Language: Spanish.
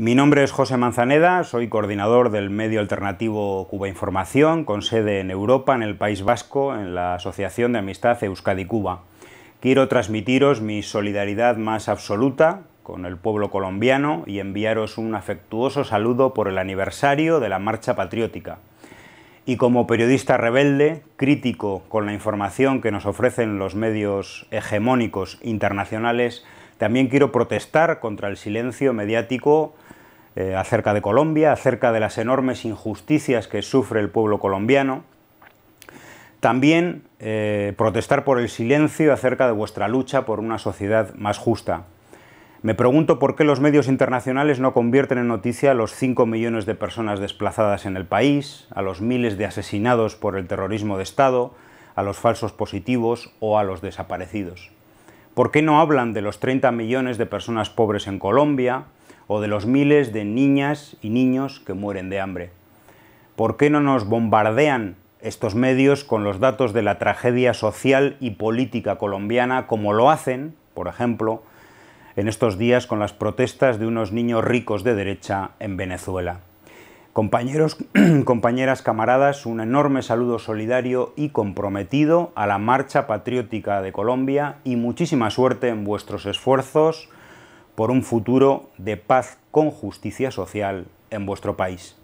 Mi nombre es José Manzaneda, soy coordinador del medio alternativo Cuba Información, con sede en Europa, en el País Vasco, en la Asociación de Amistad Euskadi-Cuba. Quiero transmitiros mi solidaridad más absoluta con el pueblo colombiano y enviaros un afectuoso saludo por el aniversario de la Marcha Patriótica. Y como periodista rebelde, crítico con la información que nos ofrecen los medios hegemónicos internacionales, también quiero protestar contra el silencio mediático eh, acerca de Colombia, acerca de las enormes injusticias que sufre el pueblo colombiano. También eh, protestar por el silencio acerca de vuestra lucha por una sociedad más justa. Me pregunto por qué los medios internacionales no convierten en noticia a los 5 millones de personas desplazadas en el país, a los miles de asesinados por el terrorismo de Estado, a los falsos positivos o a los desaparecidos. ¿Por qué no hablan de los 30 millones de personas pobres en Colombia o de los miles de niñas y niños que mueren de hambre? ¿Por qué no nos bombardean estos medios con los datos de la tragedia social y política colombiana como lo hacen, por ejemplo, en estos días con las protestas de unos niños ricos de derecha en Venezuela? Compañeros, compañeras, camaradas, un enorme saludo solidario y comprometido a la Marcha Patriótica de Colombia y muchísima suerte en vuestros esfuerzos por un futuro de paz con justicia social en vuestro país.